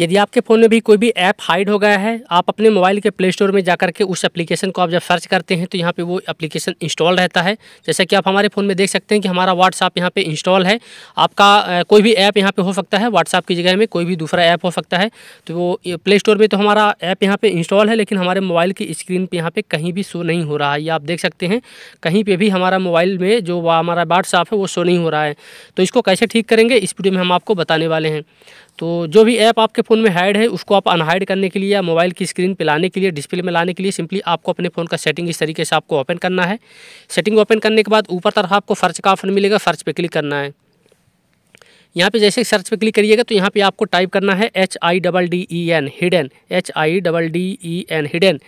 यदि आपके फ़ोन में भी कोई भी ऐप हाइड हो गया है आप अपने मोबाइल के प्ले स्टोर में जा करके उस एप्लीकेशन को आप जब सर्च करते हैं तो यहाँ पे वो एप्लीकेशन इंस्टॉल रहता है जैसा कि आप हमारे फ़ोन में देख सकते हैं कि हमारा व्हाट्सअप यहाँ पे इंस्टॉल है आपका कोई भी ऐप यहाँ पे हो सकता है व्हाट्सअप की जगह में कोई भी दूसरा ऐप हो सकता है तो वो प्ले स्टोर में तो हमारा ऐप यहाँ पर इंस्टॉल है लेकिन हमारे मोबाइल की स्क्रीन पर यहाँ पर कहीं भी शो नहीं हो रहा है ये आप देख सकते हैं कहीं पर भी हमारा मोबाइल में जो हमारा व्हाट्सअप है वो शो नहीं हो रहा है तो इसको कैसे ठीक करेंगे इस वीडियो में हम आपको बताने वाले हैं तो जो भी ऐप आपके फ़ोन में हाइड है उसको आप अनहाइड करने के लिए या मोबाइल की स्क्रीन पे लाने के लिए डिस्प्ले में लाने के लिए सिंपली आपको अपने फ़ोन का सेटिंग इस तरीके से आपको ओपन करना है सेटिंग ओपन करने के बाद ऊपर तरफ आपको सर्च का ऑप्शन मिलेगा सर्च पे क्लिक करना है यहाँ पे जैसे सर्च पे क्लिक करिएगा तो यहाँ पे आपको टाइप करना है H I double D E N hidden H I double D E N hidden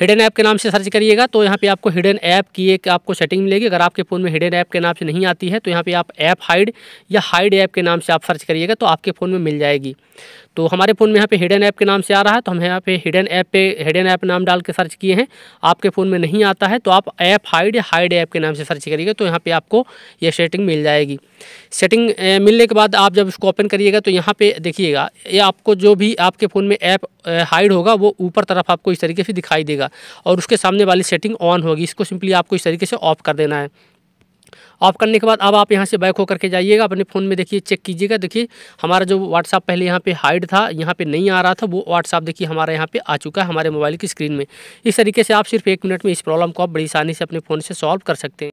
hidden app के नाम से सर्च करिएगा तो यहाँ पे आपको हिडन ऐप की एक आपको सेटिंग मिलेगी अगर आपके फ़ोन में हिडन ऐप के नाम से नहीं आती है तो यहाँ पर आप ऐप हाइड या हाइड ऐप के नाम से आप सर्च करिएगा तो आपके फ़ोन में मिल जाएगी तो हमारे फ़ोन में यहाँ पे हिडन ऐप के नाम से आ रहा है तो हम यहाँ पे हिडन ऐप पे हिडन ऐप नाम डाल के सर्च किए हैं आपके फ़ोन में नहीं आता है तो आप ऐप हाइड या हाइड ऐप के नाम से सर्च करिएगा तो यहाँ पे आपको ये सेटिंग मिल जाएगी सेटिंग मिलने के बाद आप जब उसको ओपन करिएगा तो यहाँ पे देखिएगा ये आपको जो भी आपके फ़ोन में ऐप हाइड होगा वो ऊपर तरफ आपको इस तरीके से दिखाई देगा और उसके सामने वाली सेटिंग ऑन होगी इसको सिंपली आपको इस तरीके से ऑफ कर देना है ऑफ करने के बाद अब आप यहाँ से बैक होकर के जाइएगा अपने फ़ोन में देखिए चेक कीजिएगा देखिए हमारा जो व्हाट्सअप पहले यहाँ पे हाइड था यहाँ पे नहीं आ रहा था वो व्हाट्सअप देखिए हमारा यहाँ पे आ चुका है हमारे मोबाइल की स्क्रीन में इस तरीके से आप सिर्फ एक मिनट में इस प्रॉब्लम को आप बड़ी आसानी से अपने फ़ोन से सॉल्व कर सकते हैं